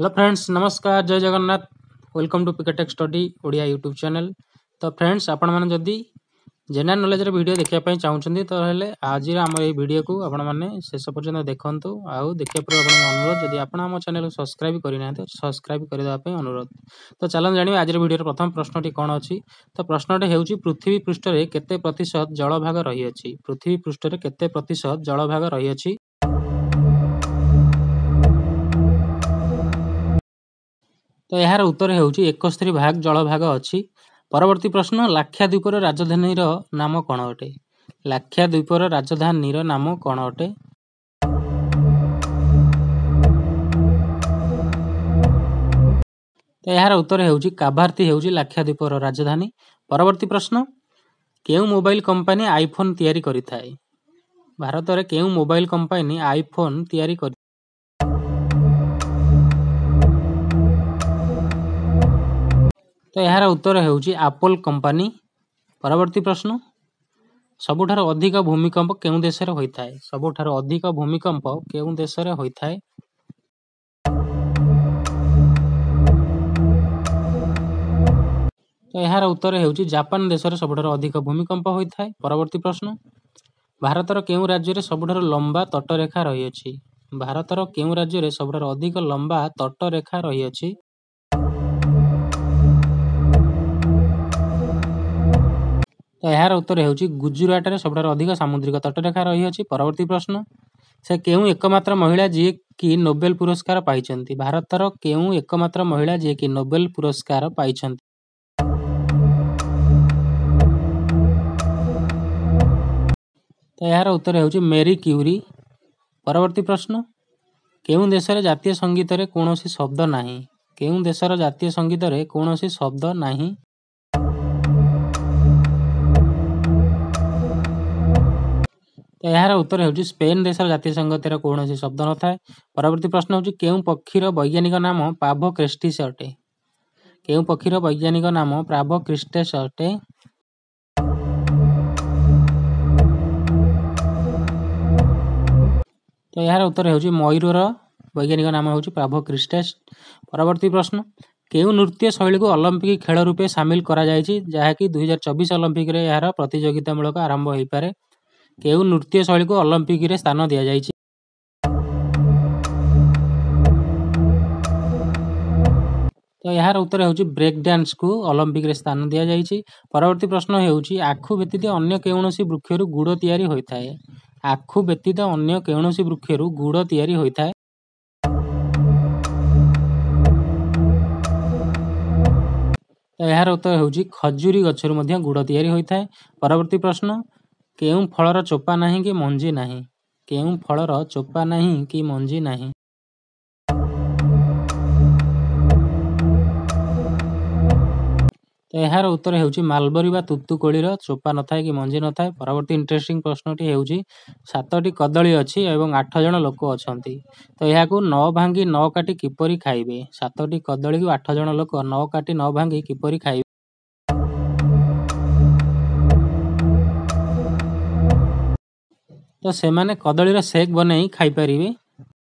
hello friends नमस्कार जय Jagannath welcome to P K Tech study Odia YouTube channel ତ ଫ୍ରେଣ୍ଡସ୍ ଆପଣମାନେ ଯଦି ଜେନେରାଲ୍ ନଲେଜ୍ର ଭିଡ଼ିଓ ଦେଖିବା ପାଇଁ ଚାହୁଁଛନ୍ତି ତ ହେଲେ ଆଜିର ଆମର ଏହି ଭିଡ଼ିଓକୁ ଆପଣମାନେ ଶେଷ ପର୍ଯ୍ୟନ୍ତ ଦେଖନ୍ତୁ ଆଉ ଦେଖିବା ପରେ ଆପଣଙ୍କ ଅନୁରୋଧ ଯଦି ଆପଣ ଆମ ଚ୍ୟାନେଲ୍କୁ ସବସ୍କ୍ରାଇବ୍ କରିନାହାନ୍ତି ସବସ୍କ୍ରାଇବ୍ କରିଦେବା ପାଇଁ ଅନୁରୋଧ ତ ଚାଲନ୍ତୁ ଜାଣିବା ଆଜିର ଭିଡ଼ିଓର ପ୍ରଥମ ପ୍ରଶ୍ନଟି କ'ଣ ଅଛି ତ ପ୍ରଶ୍ନଟି ହେଉଛି ପୃଥିବୀ ପୃଷ୍ଠରେ କେତେ ପ୍ରତିଶତ ଜଳଭାଗ ରହିଅଛି ପୃଥିବୀ ପୃଷ୍ଠରେ କେତେ ପ୍ରତିଶତ ଜଳଭାଗ ରହିଅଛି ତ ଏହାର ଉତ୍ତର ହେଉଛି ଏକସ୍ତରୀ ଭାଗ ଜଳଭାଗ ଅଛି ପରବର୍ତ୍ତୀ ପ୍ରଶ୍ନ ଲାକ୍ଷାଦ୍ୱୀପର ରାଜଧାନୀର ନାମ କ'ଣ ଅଟେ ଲାକ୍ଷାଦ୍ୱୀପର ରାଜଧାନୀର ନାମ କ'ଣ ଅଟେ ତ ଏହାର ଉତ୍ତର ହେଉଛି କାଭାର୍ତ୍ତି ହେଉଛି ଲାକ୍ଷାଦ୍ୱୀପର ରାଜଧାନୀ ପରବର୍ତ୍ତୀ ପ୍ରଶ୍ନ କେଉଁ ମୋବାଇଲ କମ୍ପାନୀ ଆଇଫୋନ୍ ତିଆରି କରିଥାଏ ଭାରତରେ କେଉଁ ମୋବାଇଲ କମ୍ପାନୀ ଆଇଫୋନ୍ ତିଆରି କରି ତ ଏହାର ଉତ୍ତର ହେଉଛି ଆପଲ୍ କମ୍ପାନୀ ପରବର୍ତ୍ତୀ ପ୍ରଶ୍ନ ସବୁଠାରୁ ଅଧିକ ଭୂମିକମ୍ପ କେଉଁ ଦେଶରେ ହୋଇଥାଏ ସବୁଠାରୁ ଅଧିକ ଭୂମିକମ୍ପ କେଉଁ ଦେଶରେ ହୋଇଥାଏ ତ ଏହାର ଉତ୍ତର ହେଉଛି ଜାପାନ ଦେଶରେ ସବୁଠାରୁ ଅଧିକ ଭୂମିକମ୍ପ ହୋଇଥାଏ ପରବର୍ତ୍ତୀ ପ୍ରଶ୍ନ ଭାରତର କେଉଁ ରାଜ୍ୟରେ ସବୁଠାରୁ ଲମ୍ବା ତଟରେଖା ରହିଅଛି ଭାରତର କେଉଁ ରାଜ୍ୟରେ ସବୁଠାରୁ ଅଧିକ ଲମ୍ବା ତଟରେଖା ରହିଅଛି तो यार उत्तर हो गुजरात सब अधिक सामुद्रिक तटरेखा रही अच्छी परवर्त प्रश्न से क्यों एकम्र महिला जी कि नोबेल पुरस्कार पाई भारतर के एकम्र महिला जी कि नोबेल पुरस्कार पाई तो यार उत्तर हो मेरी क्यूरी परवर्त प्रश्न क्यों जीत संगीत कौन शब्द ना के जीत जितीय संगीत कौन सी शब्द ना ତ ଏହାର ଉତ୍ତର ହେଉଛି ସ୍ପେନ୍ ଦେଶର ଜାତୀୟ ସଙ୍ଗୀତରେ କୌଣସି ଶବ୍ଦ ନଥାଏ ପରବର୍ତ୍ତୀ ପ୍ରଶ୍ନ ହେଉଛି କେଉଁ ପକ୍ଷୀର ବୈଜ୍ଞାନିକ ନାମ ପାଭୋ କ୍ରେଷ୍ଟିସ୍ ଅଟେ କେଉଁ ପକ୍ଷୀର ବୈଜ୍ଞାନିକ ନାମ ପ୍ରାଭୋ କ୍ରିଷ୍ଟେସ୍ ଅଟେ ତ ଏହାର ଉତ୍ତର ହେଉଛି ମୟୂରର ବୈଜ୍ଞାନିକ ନାମ ହେଉଛି ପ୍ରାଭୋ କ୍ରିଷ୍ଟେସ୍ ପରବର୍ତ୍ତୀ ପ୍ରଶ୍ନ କେଉଁ ନୃତ୍ୟ ଶୈଳୀକୁ ଅଲମ୍ପିକ ଖେଳ ରୂପେ ସାମିଲ କରାଯାଇଛି ଯାହାକି ଦୁଇହଜାର ଚବିଶ ଅଲମ୍ପିକରେ ଏହାର ପ୍ରତିଯୋଗିତାମୂଳକ ଆରମ୍ଭ ହୋଇପାରେ କେଉଁ ନୃତ୍ୟ ଶୈଳୀକୁ ଅଲମ୍ପିକରେ ସ୍ଥାନ ଦିଆଯାଇଛି ତ ଏହାର ଉତ୍ତର ହେଉଛି ବ୍ରେକ୍ ଡ୍ୟାନ୍ସକୁ ଅଲମ୍ପିକରେ ସ୍ଥାନ ଦିଆଯାଇଛି ପରବର୍ତ୍ତୀ ପ୍ରଶ୍ନ ହେଉଛି ଆଖୁ ବ୍ୟତୀତ ଅନ୍ୟ କୌଣସି ବୃକ୍ଷରୁ ଗୁଡ଼ ତିଆରି ହୋଇଥାଏ ଆଖୁ ବ୍ୟତୀତ ଅନ୍ୟ କୌଣସି ବୃକ୍ଷରୁ ଗୁଡ଼ ତିଆରି ହୋଇଥାଏ ଏହାର ଉତ୍ତର ହେଉଛି ଖଜୁରୀ ଗଛରୁ ମଧ୍ୟ ଗୁଡ଼ ତିଆରି ହୋଇଥାଏ ପରବର୍ତ୍ତୀ ପ୍ରଶ୍ନ କେଉଁ ଫଳର ଚୋପା ନାହିଁ କି ମଞ୍ଜି ନାହିଁ କେଉଁ ଫଳର ଚୋପା ନାହିଁ କି ମଞ୍ଜି ନାହିଁ ତ ଏହାର ଉତ୍ତର ହେଉଛି ମାଲବରୀ ବା ତୁତୁକୋଳିର ଚୋପା ନଥାଏ କି ମଞ୍ଜି ନଥାଏ ପରବର୍ତ୍ତୀ ଇଣ୍ଟରେଷ୍ଟିଂ ପ୍ରଶ୍ନଟି ହେଉଛି ସାତଟି କଦଳୀ ଅଛି ଏବଂ ଆଠ ଜଣ ଲୋକ ଅଛନ୍ତି ତ ଏହାକୁ ନ ଭାଙ୍ଗି ନ କାଟି କିପରି ଖାଇବେ ସାତଟି କଦଳୀକୁ ଆଠ ଜଣ ଲୋକ ନ କାଟି ନ ଭାଙ୍ଗି କିପରି ଖାଇବେ तदी र सेक बनै खाइ पारे